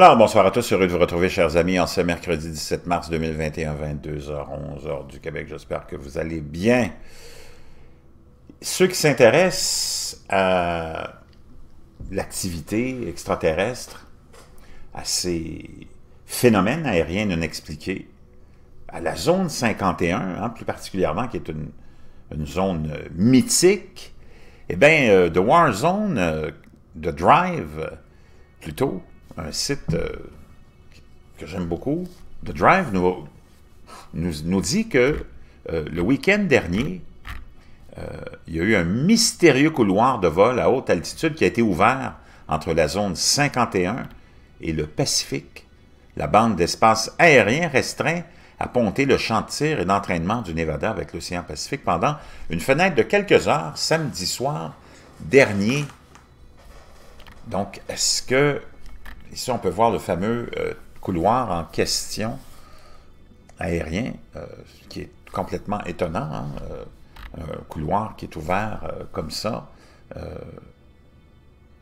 Alors, bonsoir à tous. Heureux de vous retrouver, chers amis, en ce mercredi 17 mars 2021, 22h, 11h du Québec. J'espère que vous allez bien. Ceux qui s'intéressent à l'activité extraterrestre, à ces phénomènes aériens non expliqués, à la zone 51, hein, plus particulièrement, qui est une, zone mythique, eh bien, euh, de The War Zone, euh, Drive, plutôt, un site euh, que j'aime beaucoup, The Drive, nous, nous, dit que euh, le week-end dernier, euh, il y a eu un mystérieux couloir de vol à haute altitude qui a été ouvert entre la zone 51 et le Pacifique. La bande d'espace aérien restreint a ponter le chantier et d'entraînement du Nevada avec l'océan Pacifique pendant une fenêtre de quelques heures samedi soir dernier. Donc, est-ce que ici, on peut voir le fameux euh, couloir en question aérien, euh, qui est complètement étonnant. Hein, euh, un couloir qui est ouvert comme ça.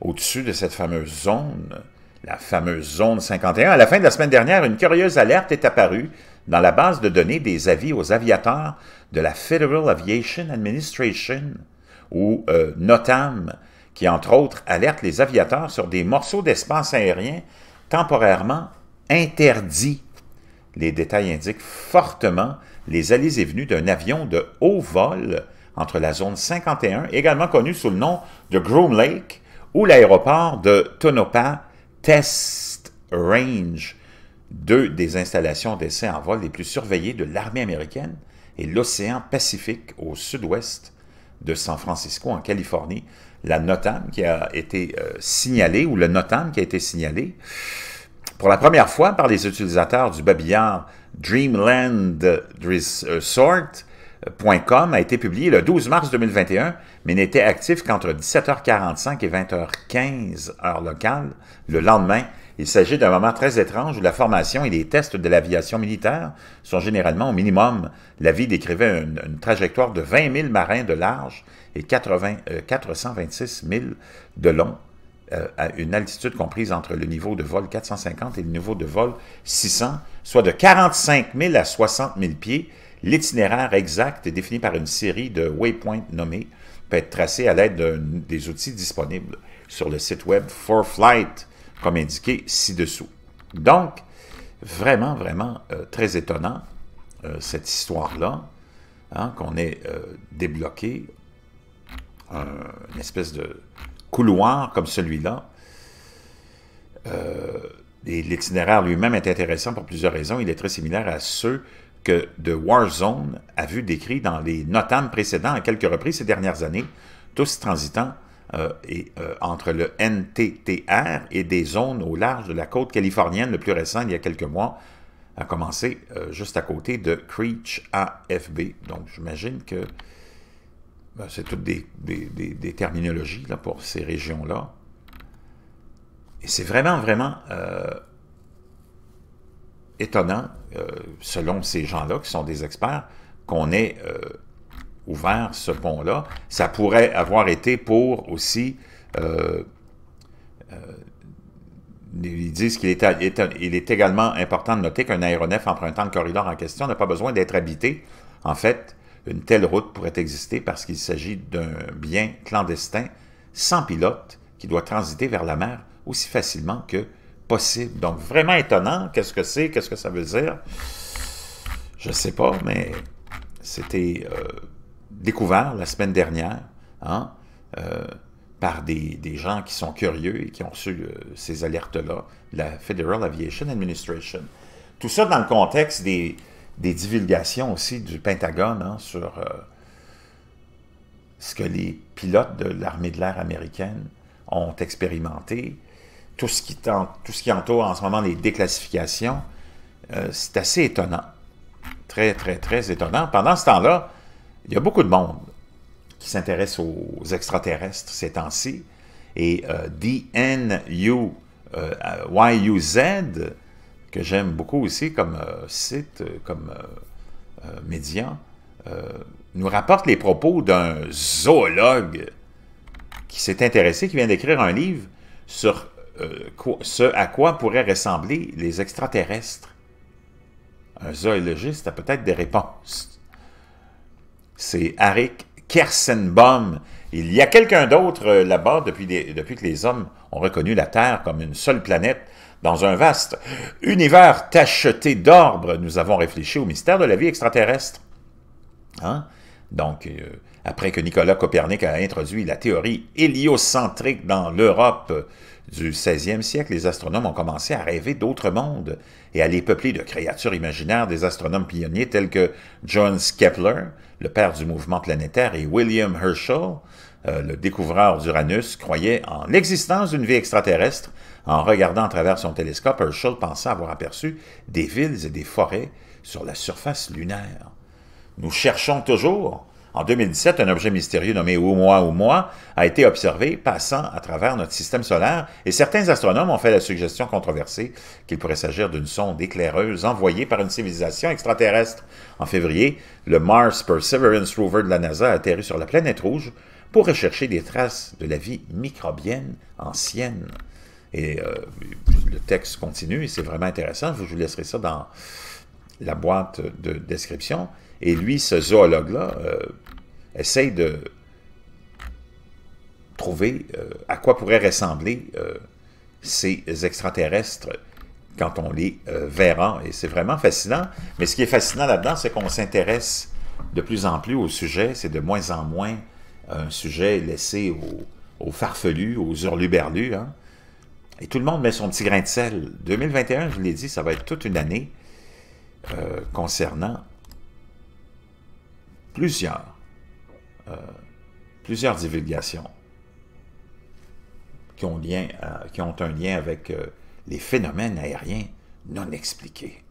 Au-dessus de cette fameuse zone, la fameuse zone 51, à la fin de la semaine dernière, une curieuse alerte est apparue dans la base de données des avis aux aviateurs de la Federal Aviation Administration, ou NOTAM, qui, entre autres, alerte les aviateurs sur des morceaux d'espace aérien temporairement interdits. Les détails indiquent fortement les allées et venues d'un avion de haut vol entre la zone 51, également connue sous le nom de Groom Lake, ou l'aéroport de Tonopah Test Range, deux des installations d'essais en vol les plus surveillées de l'armée américaine, et l'océan Pacifique au sud-ouest de San Francisco en Californie, la NOTAM qui a été euh, signalée, ou le NOTAM qui a été signalé, pour la première fois par les utilisateurs du babillard Dreamland Resort euh, Com a été publié le 12 mars 2021, mais n'était actif qu'entre 17h45 et 20h15 heure locale le lendemain. Il s'agit d'un moment très étrange où la formation et les tests de l'aviation militaire sont généralement au minimum. La vie décrivait une, trajectoire de 20 000 marins de large et 426 000 euh, de long euh, à une altitude comprise entre le niveau de vol 450 et le niveau de vol 600, soit de 45 000 à 60 000 pieds, L'itinéraire exact est défini par une série de waypoints nommés peut être tracé à l'aide des outils disponibles sur le site web For Flight, comme indiqué ci-dessous. Donc, vraiment, vraiment euh, très étonnant, euh, cette histoire-là, hein, qu'on ait euh, débloqué une espèce de couloir comme celui-là. et l'itinéraire lui-même est intéressant pour plusieurs raisons. Il est très similaire à ceux que de Warzone a vu décrit dans les notams précédents à quelques reprises ces dernières années, tous transitant euh, euh, entre le NTTR et des zones au large de la côte californienne, le plus récent il y a quelques mois, a commencé euh, juste à côté de Creech AFB. Donc j'imagine que ben, c'est toutes des, terminologies là, pour ces régions-là. Et c'est vraiment, vraiment étonnant, euh, selon ces gens-là qui sont des experts, qu'on ait euh, ouvert ce pont-là. Ça pourrait avoir été pour aussi... Euh, ils disent qu'il est également important de noter qu'un aéronef empruntant le corridor en question n'a pas besoin d'être habité. En fait, une telle route pourrait exister parce qu'il s'agit d'un bien clandestin sans pilote qui doit transiter vers la mer aussi facilement que possible. Donc, vraiment étonnant. Qu'est-ce que c'est? Qu'est-ce que ça veut dire? Je ne sais pas, mais c'était euh, découvert la semaine dernière hein, euh, par des, gens qui sont curieux et qui ont reçu euh, ces alertes-là, la Federal Aviation Administration. Tout ça dans le contexte des, divulgations aussi du Pentagone hein, sur ce que les pilotes de l'armée de l'air américaine ont expérimenté, tout ce, qui tout ce qui entoure en ce moment les déclassifications, euh, c'est assez étonnant. Très, très, très étonnant. Pendant ce temps-là, il y a beaucoup de monde qui s'intéresse aux extraterrestres ces temps-ci. Et euh, DNUYUZ, euh, que j'aime beaucoup aussi comme site, comme médian, nous rapporte les propos d'un zoologue qui s'est intéressé, qui vient d'écrire un livre sur euh, ce à quoi pourraient ressembler les extraterrestres. Un zoologiste a peut-être des réponses. C'est Arik Kersenbaum. Il y a quelqu'un d'autre euh, là-bas depuis, depuis que les hommes ont reconnu la Terre comme une seule planète dans un vaste univers tacheté d'orbre. Nous avons réfléchi au mystère de la vie extraterrestre. Hein? Donc, euh, après que Nicolas Copernic a introduit la théorie héliocentrique dans l'Europe du 16e siècle, les astronomes ont commencé à rêver d'autres mondes et à les peupler de créatures imaginaires des astronomes pionniers tels que John Kepler, le père du mouvement planétaire, et William Herschel, euh, le découvreur d'Uranus, croyaient en l'existence d'une vie extraterrestre. En regardant à travers son télescope, Herschel pensait avoir aperçu des villes et des forêts sur la surface lunaire. Nous cherchons toujours, en 2017, un objet mystérieux nommé Oumuamua a été observé passant à travers notre système solaire et certains astronomes ont fait la suggestion controversée qu'il pourrait s'agir d'une sonde éclaireuse envoyée par une civilisation extraterrestre. En février, le Mars Perseverance Rover de la NASA a atterri sur la planète rouge pour rechercher des traces de la vie microbienne ancienne. Et euh, le texte continue et c'est vraiment intéressant. Je vous laisserai ça dans la boîte de description. Et lui, ce zoologue-là, euh, essaye de trouver euh, à quoi pourraient ressembler euh, ces extraterrestres quand on les verra. Et c'est vraiment fascinant. Mais ce qui est fascinant là-dedans, c'est qu'on s'intéresse de plus en plus au sujet. C'est de moins en moins un sujet laissé aux, farfelus, aux hurluberlus. Hein. Et tout le monde met son petit grain de sel. 2021, je vous l'ai dit, ça va être toute une année concernant plusieurs, euh, plusieurs divulgations euh, qui ont, un lien avec euh, les phénomènes aériens non expliqués.